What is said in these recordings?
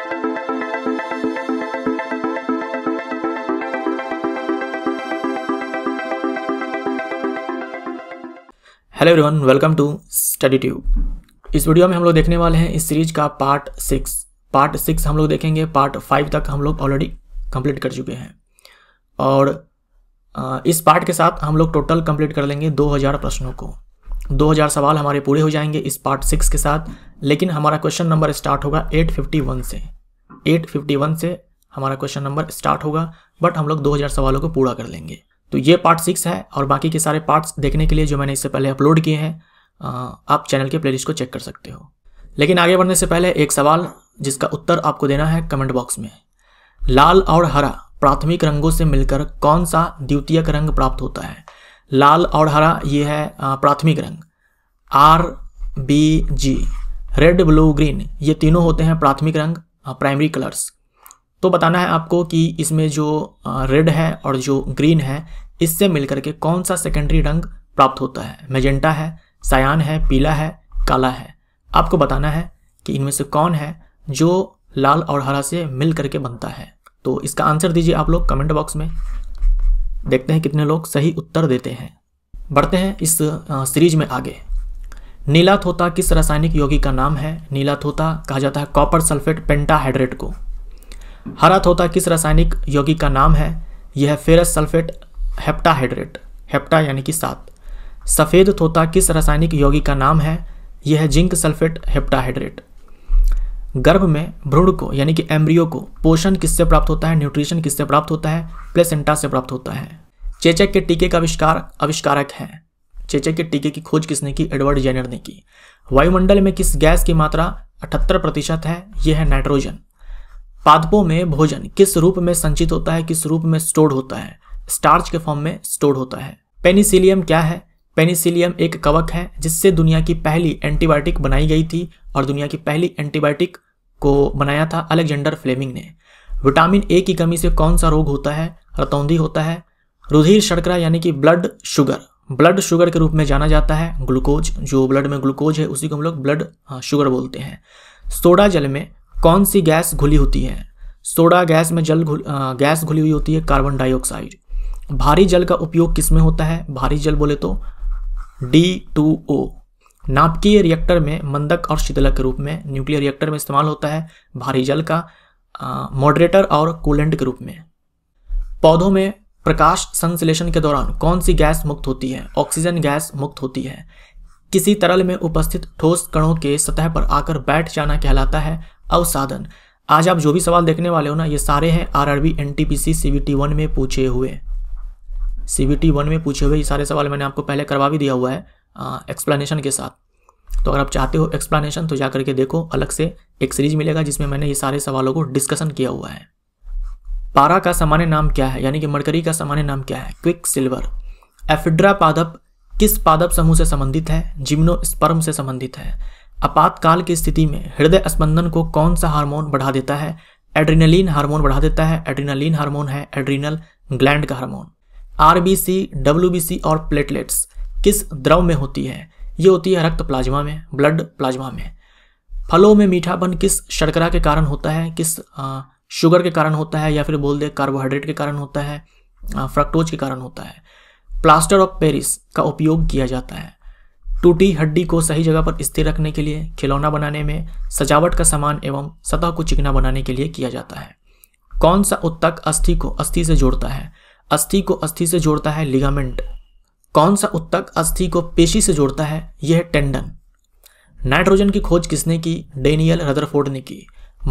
hello everyone welcome to Study Tube इस video में हम लोग देखने वाले हैं इस सीरीज का पार्ट सिक्स पार्ट सिक्स हम लोग देखेंगे पार्ट फाइव तक हम लोग ऑलरेडी कंप्लीट कर चुके हैं और इस पार्ट के साथ हम लोग टोटल कंप्लीट कर लेंगे 2000 प्रश्नों को 2000 सवाल हमारे पूरे हो जाएंगे इस पार्ट सिक्स के साथ लेकिन हमारा क्वेश्चन नंबर स्टार्ट होगा 851 से 851 से हमारा क्वेश्चन नंबर स्टार्ट होगा बट हम लोग 2000 सवालों को पूरा कर लेंगे तो ये पार्ट सिक्स है और बाकी के सारे पार्ट्स देखने के लिए जो मैंने इससे पहले अपलोड किए हैं आप चैनल के प्ले को चेक कर सकते हो लेकिन आगे बढ़ने से पहले एक सवाल जिसका उत्तर आपको देना है कमेंट बॉक्स में लाल और हरा प्राथमिक रंगों से मिलकर कौन सा द्वितीयक रंग प्राप्त होता है लाल और हरा ये है प्राथमिक रंग R B G red blue green ये तीनों होते हैं प्राथमिक रंग प्राइमरी कलर्स तो बताना है आपको कि इसमें जो रेड है और जो ग्रीन है इससे मिलकर के कौन सा सेकेंडरी रंग प्राप्त होता है मेजेंटा है सायान है पीला है काला है आपको बताना है कि इनमें से कौन है जो लाल और हरा से मिल करके बनता है तो इसका आंसर दीजिए आप लोग कमेंट बॉक्स में देखते हैं कितने लोग सही उत्तर देते हैं बढ़ते हैं इस सीरीज में आगे नीला थोता किस रासायनिक यौगिक का नाम है नीला थोता कहा जाता है कॉपर सल्फेट पेंटाहाइड्रेट को हरा थोता किस रासायनिक यौगिक का नाम है यह है फेरस सल्फेट हेप्टाहाइड्रेट हेप्टा यानी कि सात सफ़ेद थोता किस रासायनिक यौगिक का नाम है यह है जिंक सल्फेट हेप्टाहाइड्रेट गर्भ में भ्रूण को यानी कि एम्ब्रियो को पोषण किससे प्राप्त होता है न्यूट्रिशन किससे प्राप्त होता है प्लेसेंटा से प्राप्त होता है चेचक के टीके का आविष्कार आविष्कारक है चेचक के टीके की खोज किसने की एडवर्ड जेनर ने की वायुमंडल में किस गैस की मात्रा अठहत्तर प्रतिशत है यह है नाइट्रोजन पादपों में भोजन किस रूप में संचित होता है किस रूप में स्टोर्ड होता है स्टार्च के फॉर्म में स्टोर्ड होता है पेनिसिलियम क्या है पेनिसिलियम एक कवक है जिससे दुनिया की पहली एंटीबायोटिक बनाई गई थी और दुनिया की पहली एंटीबायोटिक को बनाया था अलेक्जेंडर फ्लेमिंग ने विटामिन ए की कमी से कौन सा रोग होता है रतौंधी होता है रुधिर शर्करा यानी कि ब्लड शुगर ब्लड शुगर के रूप में जाना जाता है ग्लूकोज जो ब्लड में ग्लूकोज है उसी को हम लोग ब्लड हाँ, शुगर बोलते हैं सोडा जल में कौन सी गैस घुली होती है सोडा गैस में जल घुल हाँ, गैस घुली हुई होती है कार्बन डाइऑक्साइड भारी जल का उपयोग किस में होता है भारी जल बोले तो डी टू ओ नापकीय रिएक्टर में मंदक और शीतलक के रूप में न्यूक्लियर रिएक्टर में इस्तेमाल होता है भारी जल का मॉडरेटर और कूलेंट के रूप में पौधों में प्रकाश संश्लेषण के दौरान कौन सी गैस मुक्त होती है ऑक्सीजन गैस मुक्त होती है किसी तरल में उपस्थित ठोस कणों के सतह पर आकर बैठ जाना कहलाता है अवसाधन आज आप जो भी सवाल देखने वाले हो ना ये सारे हैं R R B N T P C C B T one में पूछे हुए सी बी टी वन में पूछे हुए ये सारे सवाल मैंने आपको पहले करवा भी दिया हुआ है एक्सप्लेनेशन के साथ तो अगर आप चाहते हो एक्सप्लेनेशन तो जा करके देखो अलग से एक सीरीज मिलेगा जिसमें मैंने ये सारे सवालों को डिस्कशन किया हुआ है पारा का सामान्य नाम क्या है यानी कि मरकरी का सामान्य नाम क्या है क्विक सिल्वर एफिड्रा पादप किस पादप समूह से संबंधित है जिम्नो स्पर्म से संबंधित है आपातकाल की स्थिति में हृदय स्पंदन को कौन सा हार्मोन बढ़ा देता है एड्रीनलिन हार्मोन बढ़ा देता है एड्रीनलिन हार्मोन है एड्रीनल ग्लैंड का हार्मोन आरबीसी डब्ल्यूबीसी और प्लेटलेट्स किस द्रव में होती है ये होती है रक्त प्लाज्मा में ब्लड प्लाज्मा में फलों में मीठापन किस शर्करा के कारण होता है किस शुगर के कारण होता है या फिर बोल दे कार्बोहाइड्रेट के कारण होता है फ्रक्टोज के कारण होता है प्लास्टर ऑफ पेरिस का उपयोग किया जाता है टूटी हड्डी को सही जगह पर स्थिर रखने के लिए खिलौना बनाने में सजावट का सामान एवं सतह को चिकना बनाने के लिए किया जाता है कौन सा उत्तक अस्थि को अस्थि से जोड़ता है अस्थि को अस्थि से जोड़ता है लिगामेंट कौन सा उत्तक अस्थि को पेशी से जोड़ता है यह है टेंडन नाइट्रोजन की खोज किसने की डेनियल रदरफोर्ड ने की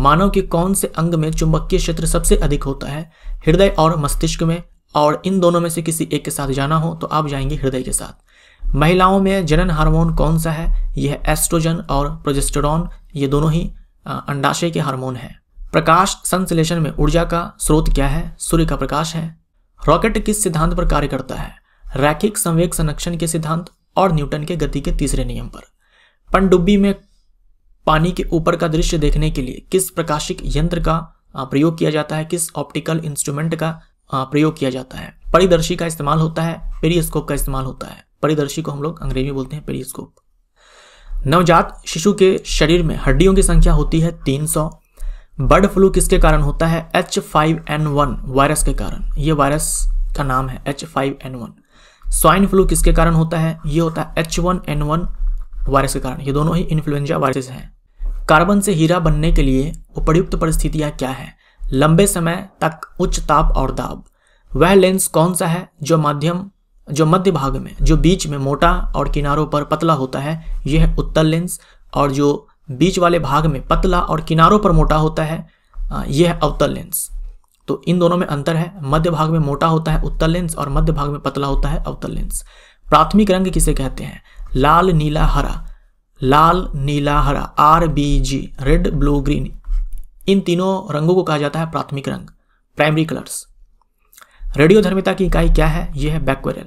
मानव के कौन से अंग में चुंबकीय क्षेत्र सबसे अधिक होता है हृदय और मस्तिष्क में और इन दोनों में से किसी एक के साथ जाना हो तो आप जाएंगे हृदय के साथ महिलाओं में जनन हार्मोन कौन सा है यह एस्ट्रोजन और प्रोजेस्टोरॉन ये दोनों ही अंडाशय के हार्मोन है प्रकाश संश्लेषण में ऊर्जा का स्रोत क्या है सूर्य का प्रकाश है रॉकेट किस सिद्धांत पर कार्य करता है रैखिक संवेग संरक्षण के सिद्धांत और न्यूटन के गति के तीसरे नियम पर पनडुब्बी में पानी के ऊपर का दृश्य देखने के लिए किस प्रकाशिक यंत्र का प्रयोग किया जाता है किस ऑप्टिकल इंस्ट्रूमेंट का प्रयोग किया जाता है परिदर्शी का इस्तेमाल होता है पेरियस्कोप का इस्तेमाल होता है परिदर्शी को हम लोग अंग्रेजी बोलते हैं पेरियस्कोप नवजात शिशु के शरीर में हड्डियों की संख्या होती है 300 बर्ड फ्लू किसके कारण होता है H five N one virus के कारण ये वायरस का नाम है H five N one swine flu किसके कारण होता है ये होता है H one N one virus के कारण ये दोनों ही इन्फ्लुएंजा वायरसेस हैं कार्बन से हीरा बनने के लिए उपयुक्त परिस्थितियाँ क्या है लंबे समय तक उच्च ताप और दाब वह लेंस कौन सा है जो माध्यम जो मध्य भाग में जो बीच में मोटा और किनारों पर पतला होता है यह है उत्तल लेंस और जो बीच वाले भाग में पतला और किनारों पर मोटा होता है यह है अवतल लेंस तो इन दोनों में अंतर है मध्य भाग में मोटा होता है उत्तल लेंस और मध्य भाग में पतला होता है अवतल लेंस प्राथमिक रंग किसे कहते हैं लाल नीला हरा लाल नीला हरा R B G red blue green इन तीनों रंगों को कहा जाता है प्राथमिक रंग प्राइमरी कलर्स रेडियोधर्मिता की इकाई क्या है यह है बैक्वेरल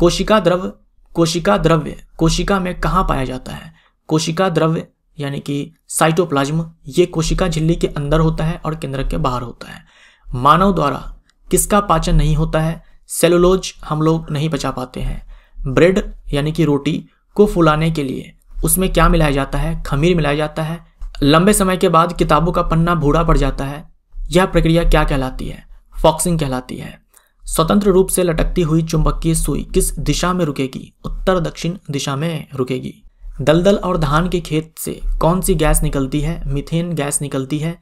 कोशिका द्रव्य कोशिका द्रव्य कोशिका में कहाँ पाया जाता है कोशिका द्रव्य यानी कि साइटोप्लाज्म ये कोशिका झिल्ली के अंदर होता है और केंद्रक के बाहर होता है मानव द्वारा किसका पाचन नहीं होता है सेलुलोज हम लोग नहीं बचा पाते हैं ब्रेड यानी कि रोटी को फुलाने के लिए उसमें क्या मिलाया जाता है खमीर मिलाया जाता है लंबे समय के बाद किताबों का पन्ना भूरा पड़ जाता है यह प्रक्रिया क्या कहलाती है फॉक्सिंग कहलाती है स्वतंत्र रूप से लटकती हुई चुंबकीय सुई किस दिशा में रुकेगी उत्तर दक्षिण दिशा में रुकेगी दलदल और धान के खेत से कौन सी गैस निकलती है मिथेन गैस निकलती है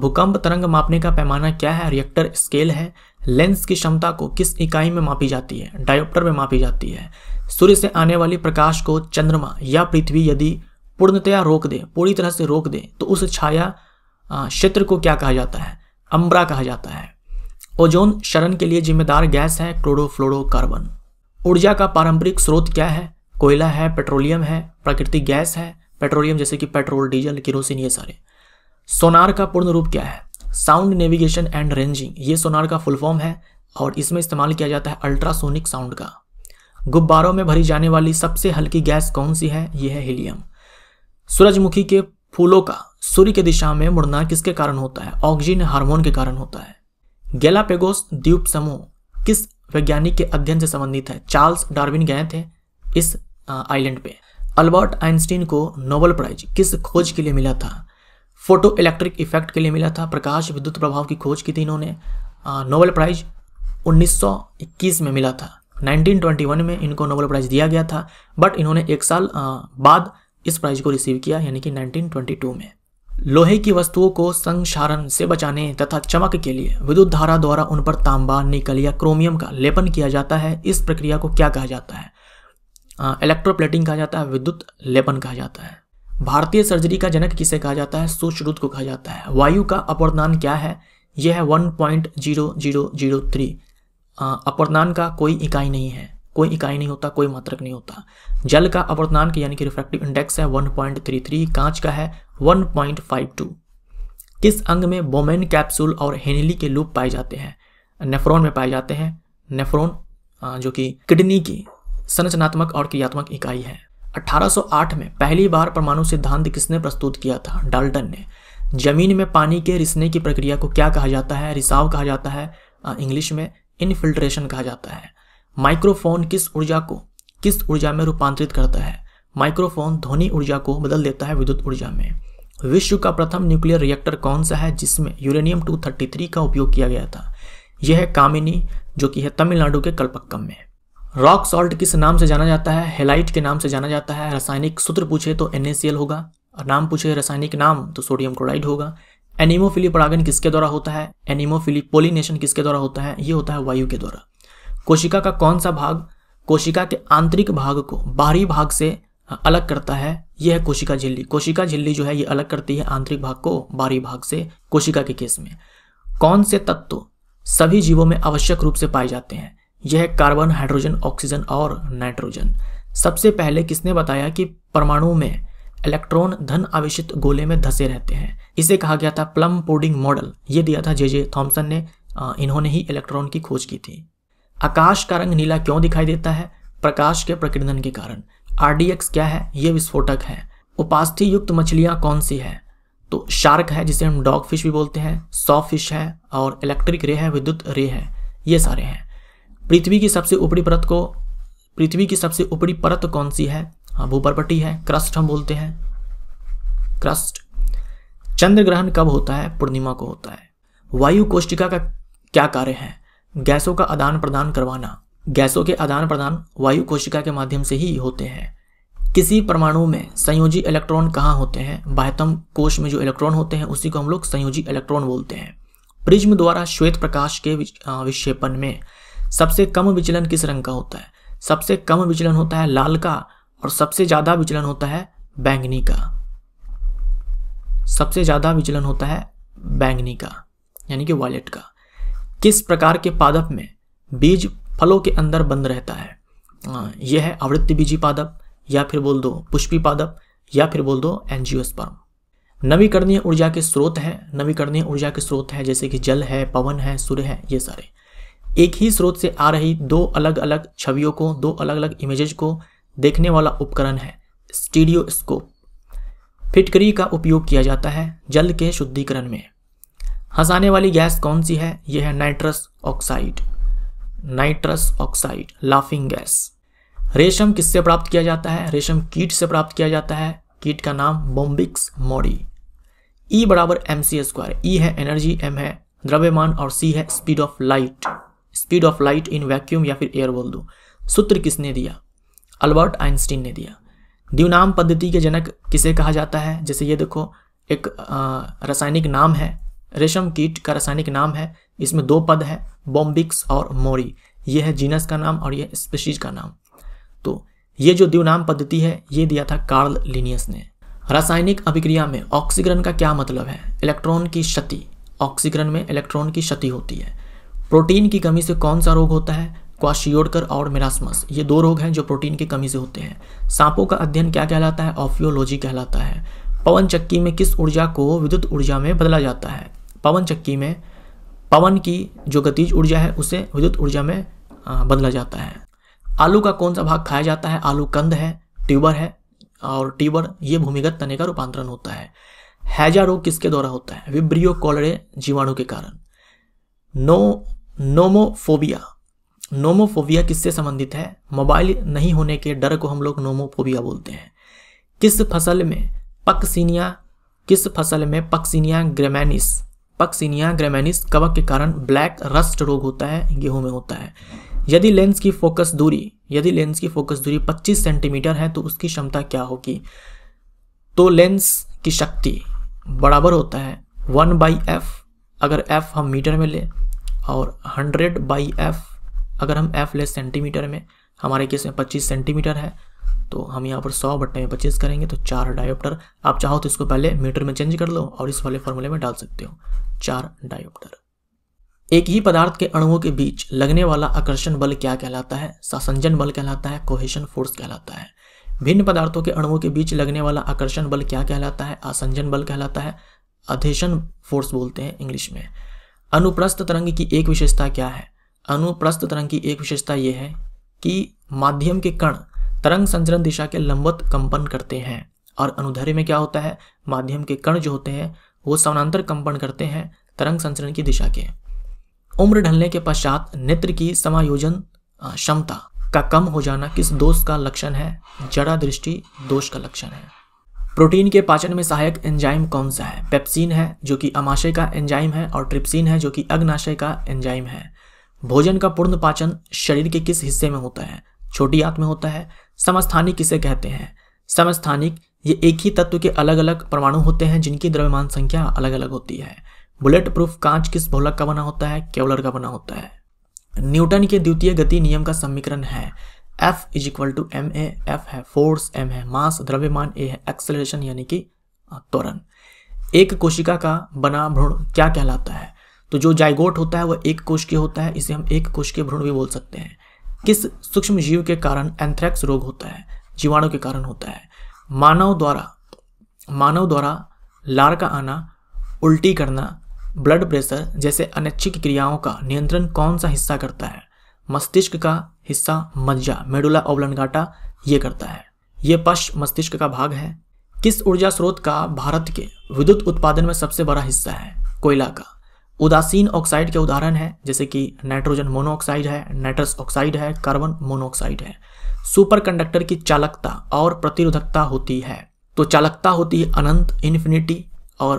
भूकंप तरंग मापने का पैमाना क्या है रिएक्टर स्केल है लेंस की क्षमता को किस इकाई में मापी जाती है डायोप्टर में मापी जाती है सूर्य से आने वाली प्रकाश को चंद्रमा या पृथ्वी यदि पूर्णतया रोक दे पूरी तरह से रोक दे तो उस छाया क्षेत्र को क्या कहा जाता है अम्बरा कहा जाता है ओजोन शरण के लिए जिम्मेदार गैस है क्लोरोफ्लोरोकार्बन ऊर्जा का पारंपरिक स्रोत क्या है कोयला है पेट्रोलियम है प्राकृतिक गैस है पेट्रोलियम जैसे कि पेट्रोल डीजल किरोसिन ये सारे सोनार का पूर्ण रूप क्या है साउंड नेविगेशन एंड रेंजिंग ये सोनार का फुल फॉर्म है और इसमें इस्तेमाल किया जाता है अल्ट्रासोनिक साउंड का गुब्बारों में भरी जाने वाली सबसे हल्की गैस कौन सी है यह है हीलियम सूरजमुखी के फूलों का सूर्य की दिशा में मुड़ना किसके कारण होता है ऑक्सीजन हार्मोन के कारण होता है गैलापेगोस द्वीप समूह किस वैज्ञानिक के अध्ययन से संबंधित है चार्ल्स डार्विन गए थे इस आइलैंड पे अल्बर्ट आइंस्टीन को नोबल प्राइज किस खोज के लिए मिला था फोटो इलेक्ट्रिक इफेक्ट के लिए मिला था प्रकाश विद्युत प्रभाव की खोज की थी इन्होंने नोबल प्राइज 1921 में मिला था 1921 में इनको नोबल प्राइज दिया गया था बट इन्होंने एक साल बाद इस प्राइज को रिसीव किया यानी कि 1922 में लोहे की वस्तुओं को संक्षारण से बचाने तथा चमक के लिए विद्युत धारा द्वारा उन पर तांबा निकल या क्रोमियम का लेपन किया जाता है इस प्रक्रिया को क्या कहा जाता है इलेक्ट्रोप्लेटिंग कहा जाता है विद्युत लेपन कहा जाता है भारतीय सर्जरी का जनक किसे कहा जाता है सुश्रुत को कहा जाता है वायु का अपरदान क्या है यह है थ्री अपवर्तनान का कोई इकाई नहीं है कोई इकाई नहीं होता कोई मात्रक नहीं होता जल का अपवर्तनांक यानी कि रिफ्रैक्टिव इंडेक्स है वन पॉइंट थ्री थ्री कांच का है वन पॉइंट फाइव टू किस अंग में बोमेन कैप्सूल और हेनली के लूप पाए जाते हैं नेफ्रॉन में पाए जाते हैं नेफ्रॉन जो कि किडनी की संरचनात्मक और क्रियात्मक इकाई है 1808 में पहली बार परमाणु सिद्धांत किसने प्रस्तुत किया था डाल्टन ने जमीन में पानी के रिसने की प्रक्रिया को क्या कहा जाता है रिसाव कहा जाता है इंग्लिश में इनफिल्ट्रेशन कहा जाता है माइक्रोफोन किस ऊर्जा को किस ऊर्जा में रूपांतरित करता है माइक्रोफोन ध्वनि ऊर्जा को बदल देता है विद्युत ऊर्जा में विश्व का प्रथम न्यूक्लियर रिएक्टर कौन सा है जिसमें यूरेनियम 233 का उपयोग किया गया था यह है कामिनी जो कि है तमिलनाडु के कल्पक्कम में रॉक सॉल्ट किस नाम से जाना जाता है हेलाइट के नाम से जाना जाता है रासायनिक सूत्र पूछे तो एन होगा नाम पूछे रासायनिक नाम तो सोडियम क्लोराइड होगा एनिमोफिली परागन किसके द्वारा होता है एनिमोफिली पोलिनेशन किसके द्वारा होता है ये होता है वायु के द्वारा कोशिका का कौन सा भाग कोशिका के आंतरिक भाग को बाहरी भाग से अलग करता है यह है कोशिका झिल्ली कोशिका झिल्ली जो है ये अलग करती है आंतरिक भाग को बाहरी भाग से कोशिका के केस में कौन से तत्व सभी जीवों में आवश्यक रूप से पाए जाते हैं यह कार्बन हाइड्रोजन ऑक्सीजन और नाइट्रोजन सबसे पहले किसने बताया कि परमाणु में इलेक्ट्रॉन धन आवेश गोले में धसे रहते हैं इसे कहा गया था प्लम पोडिंग मॉडल ये दिया था जे जे थॉम्सन ने इन्होंने ही इलेक्ट्रॉन की खोज की थी आकाश का रंग नीला क्यों दिखाई देता है प्रकाश के प्रकीर्णन के कारण आरडीएक्स क्या है ये विस्फोटक है उपास्थि युक्त मछलियां कौन सी है तो शार्क है जिसे हम डॉग फिश भी बोलते हैं सॉ फिश है और इलेक्ट्रिक रे है विद्युत रे है ये सारे हैं पृथ्वी की सबसे ऊपरी परत को पृथ्वी की सबसे ऊपरी परत कौन सी है हाँ भूपर्पटी है क्रस्ट हम बोलते हैं क्रस्ट चंद्र ग्रहण कब होता है पूर्णिमा को होता है वायु कोष्टिका का क्या कार्य है गैसों का आदान प्रदान करवाना गैसों के आदान प्रदान वायु कोशिका के माध्यम से ही होते हैं किसी परमाणु में संयोजी इलेक्ट्रॉन कहाँ होते हैं बाह्यतम कोश में जो इलेक्ट्रॉन होते हैं उसी को हम लोग संयोजी इलेक्ट्रॉन बोलते हैं प्रिज्म द्वारा श्वेत प्रकाश के विक्षेपण में सबसे कम विचलन किस रंग का होता है सबसे कम विचलन होता है लाल का और सबसे ज़्यादा विचलन होता है बैंगनी का सबसे ज़्यादा विचलन होता है बैंगनी का यानी कि वॉलेट का किस प्रकार के पादप में बीज फलों के अंदर बंद रहता है यह है आवृत्ति बीजी पादप या फिर बोल दो पुष्पी पादप या फिर बोल दो एनजियोस्पर्म नवीकरणीय ऊर्जा के स्रोत है नवीकरणीय ऊर्जा के स्रोत है जैसे कि जल है पवन है सूर्य है ये सारे एक ही स्रोत से आ रही दो अलग अलग छवियों को दो अलग अलग इमेजेज को देखने वाला उपकरण है स्टीडियो स्कोप फिटकरी का उपयोग किया जाता है जल के शुद्धिकरण में हंसाने वाली गैस कौन सी है यह है nitrous oxide nitrous oxide laughing gas रेशम किससे प्राप्त किया जाता है रेशम कीट से प्राप्त किया जाता है कीट का नाम बोम्बिक्स मोडी ई बराबर एम सी स्क्वायर ई है एनर्जी एम है द्रव्यमान और सी है speed of light speed of light in vacuum या फिर एयर बोल दो सूत्र किसने दिया अल्बर्ट आइंस्टीन ने दिया दिवनाम पद्धति के जनक किसे कहा जाता है जैसे ये देखो एक रासायनिक नाम है रेशम कीट का रासायनिक नाम है इसमें दो पद है बॉम्बिक्स और मोरी ये है जीनस का नाम और ये स्पेशीज का नाम तो ये जो दिवनाम पद्धति है ये दिया था कार्ल लिनियस ने रासायनिक अभिक्रिया में ऑक्सीकरण का क्या मतलब है इलेक्ट्रॉन की क्षति ऑक्सीकरण में इलेक्ट्रॉन की क्षति होती है प्रोटीन की कमी से कौन सा रोग होता है क्वाशियोडकर और मिरासमस ये दो रोग हैं जो प्रोटीन की कमी से होते हैं सांपों का अध्ययन क्या कहलाता है ऑफियोलॉजी कहलाता है पवन चक्की में किस ऊर्जा को विद्युत ऊर्जा में बदला जाता है पवन चक्की में पवन की जो गतिज ऊर्जा है उसे विद्युत ऊर्जा में बदला जाता है आलू का कौन सा भाग खाया जाता है आलू कंद है ट्यूबर है और ट्यूबर ये भूमिगत तने का रूपांतरण होता है हैजा रोग किसके द्वारा होता है विब्रियो कॉलरे जीवाणु के कारण नो नोमोफोबिया नोमोफोबिया किससे संबंधित है मोबाइल नहीं होने के डर को हम लोग नोमोफोबिया बोलते हैं किस फसल में पक्सिनिया किस फसल में पक्सिनिया ग्रेमैनिस पक्सिनिया ग्रेमैनिस कवक के कारण ब्लैक रस्ट रोग होता है गेहूं में होता है यदि लेंस की फोकस दूरी यदि लेंस की फोकस दूरी 25 सेंटीमीटर है तो उसकी क्षमता क्या होगी तो लेंस की शक्ति बराबर होता है वन बाई एफ अगर एफ हम मीटर में लें और हंड्रेड बाई एफ अगर हम एफ ले सेंटीमीटर में हमारे केस में पच्चीस सेंटीमीटर है तो हम यहाँ पर सौ बट्टे में पच्चीस करेंगे तो चार डायोप्टर आप चाहो तो इसको पहले मीटर में चेंज कर लो और इस वाले फॉर्मूले में डाल सकते हो चार डायोप्टर एक ही पदार्थ के अणुओं के बीच लगने वाला आकर्षण बल क्या कहलाता है सासंजन बल कहलाता है कोहेशन फोर्स कहलाता है भिन्न पदार्थों के अणुओं के बीच लगने वाला आकर्षण बल क्या कहलाता है आसंजन बल कहलाता है अधेशन फोर्स बोलते हैं इंग्लिश में अनुप्रस्थ तरंग की एक विशेषता क्या है अनुप्रस्थ तरंग की एक विशेषता यह है कि माध्यम के कण तरंग संचरण दिशा के लंबवत कंपन करते हैं और अनुधर्य में क्या होता है माध्यम के कण जो होते हैं वो समानांतर कंपन करते हैं तरंग संचरण की दिशा के उम्र ढलने के पश्चात नेत्र की समायोजन क्षमता का कम हो जाना किस दोष का लक्षण है जड़ा दृष्टि दोष का लक्षण है प्रोटीन के पाचन में सहायक एंजाइम कौन सा है पेप्सिन है जो कि अमाशय का एंजाइम है और ट्रिप्सिन है जो कि अग्नाशय का एंजाइम है भोजन का पूर्ण पाचन शरीर के किस हिस्से में होता है छोटी आंत में होता है समस्थानिक किसे कहते हैं समस्थानिक ये एक ही तत्व के अलग अलग परमाणु होते हैं जिनकी द्रव्यमान संख्या अलग अलग होती है बुलेट प्रूफ कांच किस भोलक का बना होता है केवलर का बना होता है न्यूटन के द्वितीय गति नियम का समीकरण है F is equal to M A F है फोर्स एम है मास द्रव्यमान ए है एक्सेलरेशन यानी कि त्वरण एक कोशिका का बना भ्रूण क्या कहलाता है तो जो जायगोट होता है वह एक कोश के होता है इसे हम एक कोश के भ्रूण भी बोल सकते हैं किस सूक्ष्म जीव के कारण एंथ्रैक्स रोग होता है जीवाणु के कारण होता है मानव द्वारा मानव द्वारा लार का आना उल्टी करना ब्लड प्रेशर जैसे अनैच्छिक क्रियाओं का नियंत्रण कौन सा हिस्सा करता है मस्तिष्क का हिस्सा मज्जा मेडुला ओब्लनगाटा ये करता है ये पश्च मस्तिष्क का भाग है किस ऊर्जा स्रोत का भारत के विद्युत उत्पादन में सबसे बड़ा हिस्सा है कोयला का उदासीन ऑक्साइड के उदाहरण है जैसे कि नाइट्रोजन मोनोऑक्साइड है नाइट्रस ऑक्साइड है कार्बन मोनोऑक्साइड है सुपर कंडक्टर की चालकता और प्रतिरोधकता होती है तो चालकता होती है अनंत इन्फिनिटी और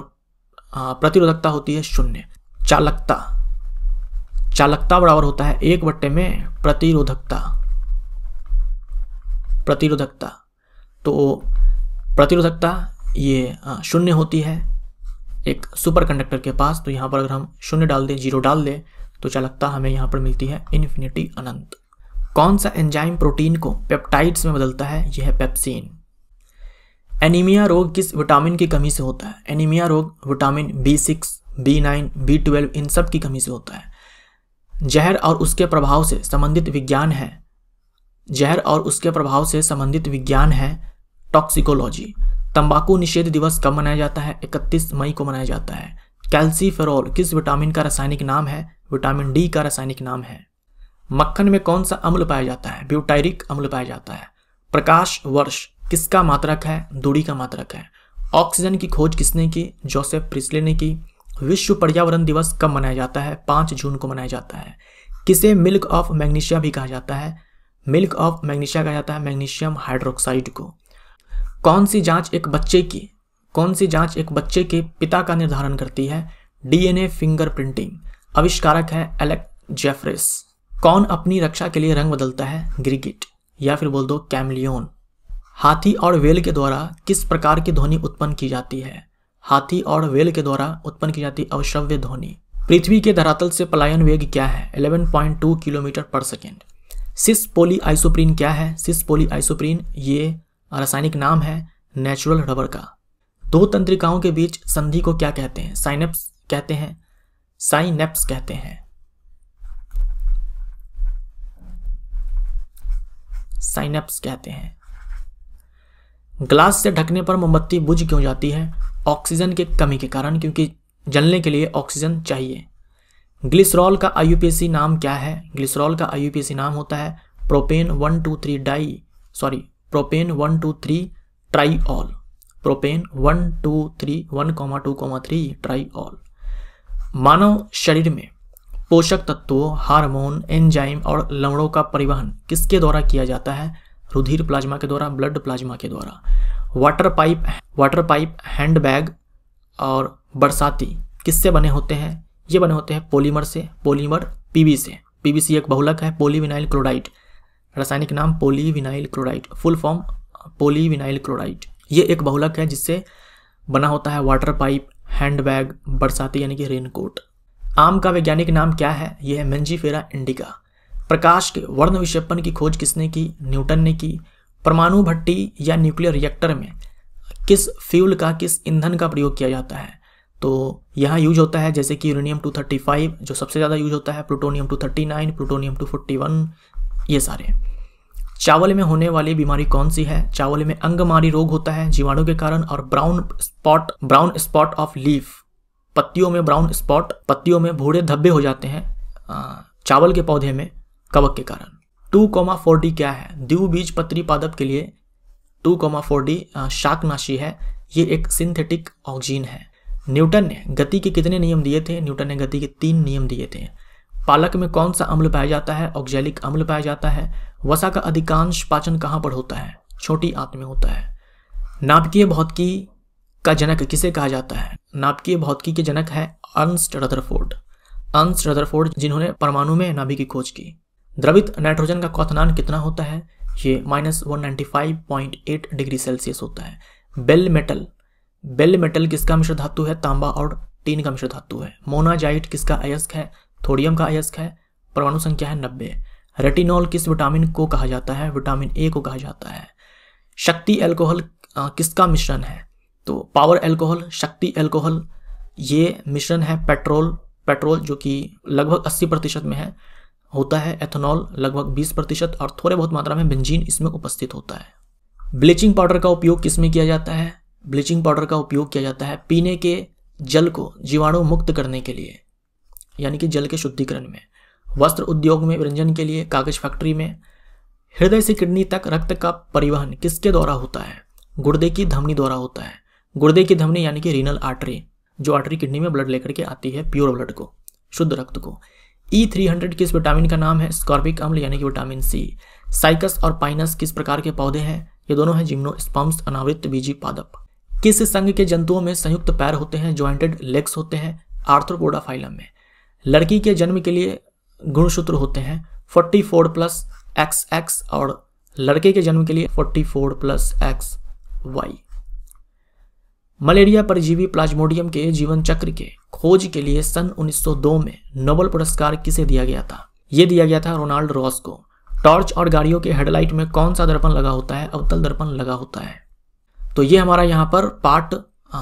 प्रतिरोधकता होती है शून्य चालकता चालकता बराबर होता है एक बट्टे में प्रतिरोधकता प्रतिरोधकता तो प्रतिरोधकता ये शून्य होती है एक सुपर कंडक्टर के पास तो यहाँ पर अगर हम शून्य डाल दें जीरो डाल दें तो चालकता हमें यहाँ पर मिलती है इन्फिनिटी अनंत कौन सा एंजाइम प्रोटीन को पेप्टाइड्स में बदलता है यह है पेप्सिन एनीमिया रोग किस विटामिन की कमी से होता है एनीमिया रोग vitamin B six B nine B twelve इन सब की कमी से होता है जहर और उसके प्रभाव से संबंधित विज्ञान है जहर और उसके प्रभाव से संबंधित विज्ञान है टॉक्सिकोलॉजी तंबाकू निषेध दिवस कब मनाया जाता है 31 मई को मनाया जाता है कैल्सीफेरॉल किस विटामिन का रासायनिक नाम है विटामिन डी का रासायनिक नाम है मक्खन में कौन सा अम्ल पाया जाता है ब्यूटायरिक अम्ल पाया जाता है प्रकाश वर्ष किसका मात्रक है दूरी का मात्रक है ऑक्सीजन की खोज किसने की जोसेफ प्रिस्ले ने की विश्व पर्यावरण दिवस कब मनाया जाता है पाँच जून को मनाया जाता है किसे मिल्क ऑफ मैग्नीशिया भी कहा जाता है मिल्क ऑफ मैग्नीशिया कहा जाता है मैग्नीशियम हाइड्रोक्साइड को कौन सी जांच एक बच्चे की कौन सी जांच एक बच्चे के पिता का निर्धारण करती है डीएनए फिंगरप्रिंटिंग आविष्कारक है एलेक् जेफरिस कौन अपनी रक्षा के लिए रंग बदलता है ग्रिगिट या फिर बोल दो कैमलियोन हाथी और वेल के द्वारा किस प्रकार की ध्वनि उत्पन्न की जाती है हाथी और वेल के द्वारा उत्पन्न की जाती अवश्रव्य ध्वनि पृथ्वी के धरातल से पलायन वेग क्या है 11.2 किलोमीटर पर सेकेंड सिस पोली आइसोप्रीन क्या है सिस पोली आइसोप्रीन ये रासायनिक नाम है नेचुरल रबर का दो तंत्रिकाओं के बीच संधि को क्या कहते हैं साइनेप्स कहते हैं साइनेप्स कहते हैं साइनेप्स कहते हैं ग्लास से ढकने पर मोमबत्ती बुझ क्यों जाती है ऑक्सीजन के कमी के कारण क्योंकि जलने के लिए ऑक्सीजन चाहिए ग्लिसरॉल का आई नाम क्या है ग्लिसरॉल का आई नाम होता है propane one two three di sorry propane one two three triol propane one two three one comma two comma three triol मानव शरीर में पोषक तत्वों हार्मोन एंजाइम और लवणों का परिवहन किसके द्वारा किया जाता है रुधिर प्लाज्मा के द्वारा ब्लड प्लाज्मा के द्वारा water pipe water pipe hand bag और बरसाती किससे बने होते हैं ये बने होते हैं पोलीमर से पोलीमर पीवी से पीवीसी एक बहुलक है पोलीविनाइल क्लोराइड रासायनिक नाम polyvinyl chloride full form polyvinyl chloride ये एक बहुलक है जिससे बना होता है वाटर पाइप हैंड बैग बरसाती यानी कि रेनकोट आम का वैज्ञानिक नाम क्या है यह है मेंजीफेरा इंडिका प्रकाश के वर्ण विषेपण की खोज किसने की न्यूटन ने की परमाणु भट्टी या न्यूक्लियर रिएक्टर में किस फ्यूल का किस ईंधन का प्रयोग किया जाता है तो यहाँ यूज होता है जैसे कि यूरेनियम 235 जो सबसे ज़्यादा यूज होता है प्लूटोनियम 239 प्लूटोनियम 241 ये सारे चावल में होने वाली बीमारी कौन सी है चावल में अंगमारी रोग होता है जीवाणु के कारण और brown spot brown spot of leaf पत्तियों में ब्राउन स्पॉट पत्तियों में भूरे धब्बे हो जाते हैं चावल के पौधे में कवक के कारण टू कोमा फोर डी क्या है द्विबीज पत्री पादप के लिए टू कॉमा फोर डी शाकनाशी है ये एक सिंथेटिक ऑक्सीजन है न्यूटन ने गति के कितने नियम दिए थे न्यूटन ने गति के तीन नियम दिए थे पालक में कौन सा अम्ल पाया जाता है ऑक्जेलिक अम्ल पाया जाता है वसा का अधिकांश पाचन कहाँ पर होता है छोटी आंत में होता है नाभिकीय भौतिकी का जनक किसे कहा जाता है नाभिकीय भौतिकी के जनक है अंस्ट रदरफोर्ड अंस्ट रदरफोर्ड जिन्होंने परमाणु में नाभि की खोज की द्रवित नाइट्रोजन का क्वथनांक कितना होता है ये माइनस डिग्री सेल्सियस होता है बेल मेटल बेल मेटल किसका मिश्र धातु है तांबा और टीन का मिश्र धातु है मोनाजाइट किसका अयस्क है थोडियम का अयस्क है परमाणु संख्या है नब्बे रेटिनॉल किस विटामिन को कहा जाता है विटामिन ए को कहा जाता है शक्ति एल्कोहल किसका मिश्रण है तो पावर एल्कोहल शक्ति एल्कोहल ये मिश्रण है पेट्रोल पेट्रोल जो कि लगभग 80 प्रतिशत में है होता है एथेनॉल लगभग 20 प्रतिशत और थोड़े बहुत मात्रा में बेंजीन इसमें उपस्थित होता है ब्लीचिंग पाउडर का उपयोग किस में किया जाता है ब्लीचिंग पाउडर का उपयोग किया जाता है पीने के जल को जीवाणु मुक्त करने के लिए यानी कि जल के शुद्धिकरण में वस्त्र उद्योग में व्यंजन के लिए कागज फैक्ट्री में हृदय से किडनी तक रक्त का परिवहन किसके द्वारा होता है गुर्दे की धमनी द्वारा होता है गुर्दे की धमनी यानी कि रीनल आर्टरी जो आर्टरी किडनी में ब्लड लेकर के आती है प्योर ब्लड को शुद्ध रक्त को ई थ्री हंड्रेड किस विटामिन का नाम है स्कॉर्बिक अम्ल यानी कि विटामिन सी साइकस और पाइनस किस प्रकार के पौधे हैं ये दोनों हैं जिम्नो स्पम्स अनावृत बीजी पादप किस संघ के जंतुओं में संयुक्त पैर होते हैं ज्वाइंटेड लेग्स होते हैं आर्थ्रोपोडा फाइलम में लड़की के जन्म के लिए गुणसूत्र होते हैं 44 प्लस एक्स एक्स और लड़के के जन्म के लिए 44 प्लस एक्स वाई मलेरिया परजीवी प्लाज्मोडियम के जीवन चक्र के खोज के लिए सन 1902 में नोबल पुरस्कार किसे दिया गया था यह दिया गया था रोनाल्ड रॉस को टॉर्च और गाड़ियों के हेडलाइट में कौन सा दर्पण लगा होता है अवतल दर्पण लगा होता है तो ये हमारा यहाँ पर पार्ट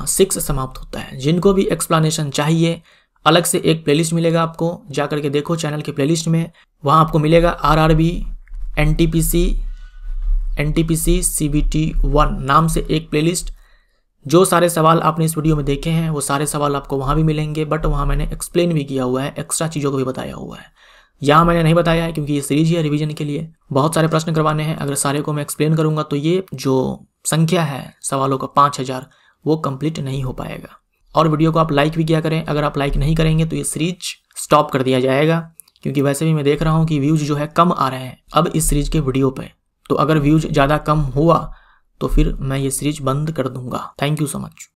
सिक्स समाप्त होता है जिनको भी एक्सप्लानेशन चाहिए अलग से एक प्लेलिस्ट मिलेगा आपको जाकर के देखो चैनल के प्लेलिस्ट में वहाँ आपको मिलेगा R R B N T P C N T P C C B T one नाम से एक प्लेलिस्ट जो सारे सवाल आपने इस वीडियो में देखे हैं वो सारे सवाल आपको वहाँ भी मिलेंगे बट वहाँ मैंने एक्सप्लेन भी किया हुआ है एक्स्ट्रा चीज़ों को भी बताया हुआ है यहाँ मैंने नहीं बताया है क्योंकि ये सीरीज है रिवीजन के लिए बहुत सारे प्रश्न करवाने हैं अगर सारे को मैं एक्सप्लेन करूँगा तो ये जो संख्या है सवालों का पाँच हज़ार वो कंप्लीट नहीं हो पाएगा और वीडियो को आप लाइक भी किया करें अगर आप लाइक नहीं करेंगे तो ये सीरीज स्टॉप कर दिया जाएगा क्योंकि वैसे भी मैं देख रहा हूँ कि व्यूज़ जो है कम आ रहे हैं अब इस सीरीज के वीडियो पर तो अगर व्यूज़ ज़्यादा कम हुआ तो फिर मैं ये सीरीज बंद कर दूंगा थैंक यू सो मच